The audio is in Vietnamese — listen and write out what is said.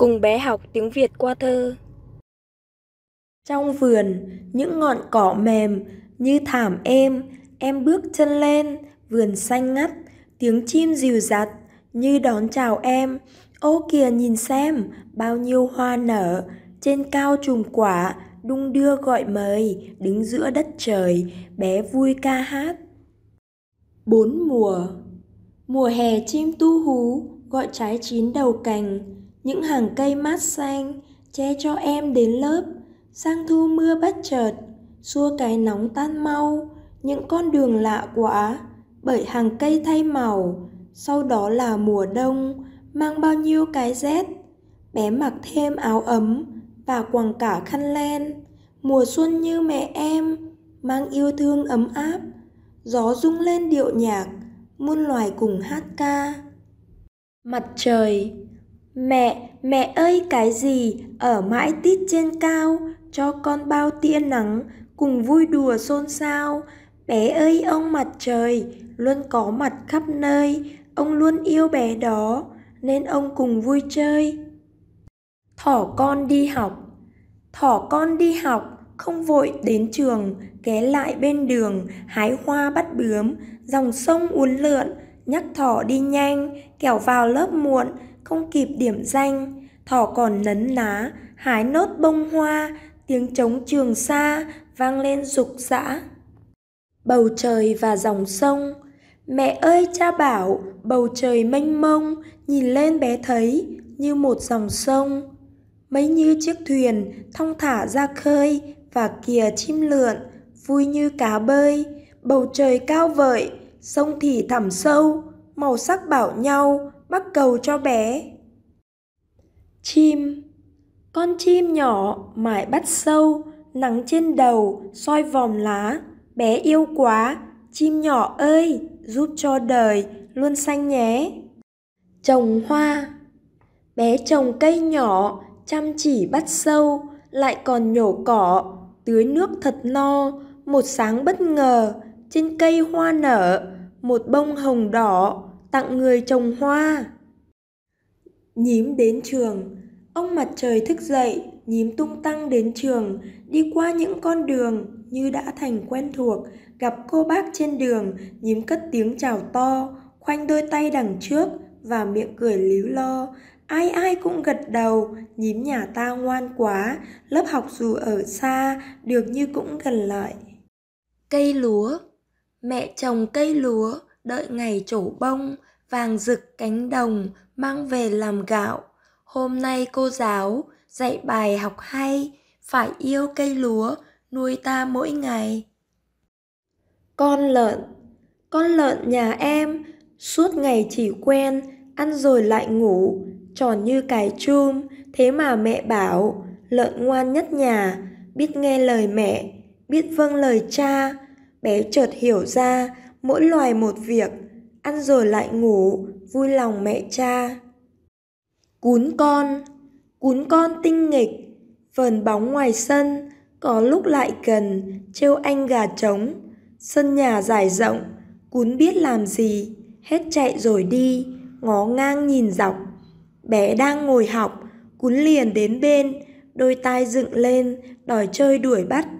cùng bé học tiếng Việt qua thơ. Trong vườn, những ngọn cỏ mềm như thảm êm, em bước chân lên, vườn xanh ngắt, tiếng chim dìu dặt như đón chào em. Ô kìa nhìn xem, bao nhiêu hoa nở, trên cao trùm quả, đung đưa gọi mời, đứng giữa đất trời, bé vui ca hát. Bốn mùa Mùa hè chim tu hú, gọi trái chín đầu cành, những hàng cây mát xanh che cho em đến lớp sang thu mưa bất chợt xua cái nóng tan mau những con đường lạ quá bởi hàng cây thay màu sau đó là mùa đông mang bao nhiêu cái rét bé mặc thêm áo ấm và quàng cả khăn len mùa xuân như mẹ em mang yêu thương ấm áp gió rung lên điệu nhạc muôn loài cùng hát ca mặt trời Mẹ, mẹ ơi cái gì, ở mãi tít trên cao, cho con bao tia nắng, cùng vui đùa xôn xao. Bé ơi ông mặt trời, luôn có mặt khắp nơi, ông luôn yêu bé đó, nên ông cùng vui chơi. Thỏ con đi học Thỏ con đi học, không vội đến trường, ghé lại bên đường, hái hoa bắt bướm, dòng sông uốn lượn, nhắc thỏ đi nhanh, kẻo vào lớp muộn, không kịp điểm danh thỏ còn nấn ná hái nốt bông hoa tiếng trống trường xa vang lên rục rã bầu trời và dòng sông mẹ ơi cha bảo bầu trời mênh mông nhìn lên bé thấy như một dòng sông mấy như chiếc thuyền thong thả ra khơi và kìa chim lượn vui như cá bơi bầu trời cao vợi sông thì thẳm sâu màu sắc bảo nhau bắt cầu cho bé chim con chim nhỏ mải bắt sâu nắng trên đầu soi vòm lá bé yêu quá chim nhỏ ơi giúp cho đời luôn xanh nhé trồng hoa bé trồng cây nhỏ chăm chỉ bắt sâu lại còn nhổ cỏ tưới nước thật no một sáng bất ngờ trên cây hoa nở một bông hồng đỏ tặng người trồng hoa nhím đến trường ông mặt trời thức dậy nhím tung tăng đến trường đi qua những con đường như đã thành quen thuộc gặp cô bác trên đường nhím cất tiếng chào to khoanh đôi tay đằng trước và miệng cười líu lo ai ai cũng gật đầu nhím nhà ta ngoan quá lớp học dù ở xa được như cũng gần lại cây lúa mẹ trồng cây lúa đợi ngày trổ bông, vàng rực cánh đồng, mang về làm gạo. Hôm nay cô giáo dạy bài học hay, phải yêu cây lúa, nuôi ta mỗi ngày. Con lợn, con lợn nhà em suốt ngày chỉ quen ăn rồi lại ngủ, tròn như cái chum, thế mà mẹ bảo lợn ngoan nhất nhà, biết nghe lời mẹ, biết vâng lời cha. Bé chợt hiểu ra mỗi loài một việc, ăn rồi lại ngủ, vui lòng mẹ cha. Cún con, cún con tinh nghịch, vờn bóng ngoài sân, có lúc lại cần trêu anh gà trống, sân nhà dài rộng, cún biết làm gì, hết chạy rồi đi, ngó ngang nhìn dọc. Bé đang ngồi học, cún liền đến bên, đôi tai dựng lên, đòi chơi đuổi bắt.